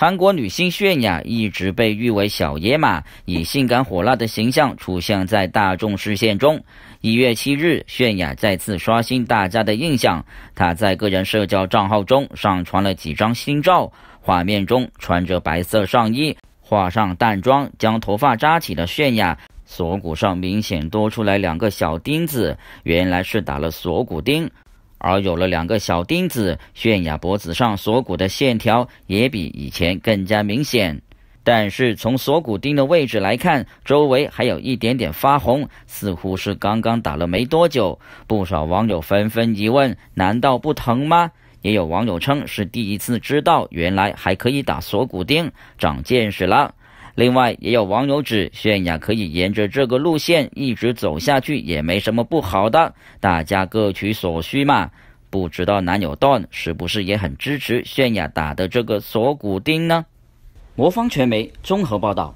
韩国女星泫雅一直被誉为“小野马”，以性感火辣的形象出现在大众视线中。一月七日，泫雅再次刷新大家的印象。她在个人社交账号中上传了几张新照，画面中穿着白色上衣、化上淡妆、将头发扎起的泫雅，锁骨上明显多出来两个小钉子，原来是打了锁骨钉。而有了两个小钉子，泫雅脖子上锁骨的线条也比以前更加明显。但是从锁骨钉的位置来看，周围还有一点点发红，似乎是刚刚打了没多久。不少网友纷纷疑问：难道不疼吗？也有网友称是第一次知道，原来还可以打锁骨钉，长见识了。另外，也有网友指泫雅可以沿着这个路线一直走下去，也没什么不好的，大家各取所需嘛。不知道男友段是不是也很支持泫雅打的这个锁骨钉呢？魔方传媒综合报道。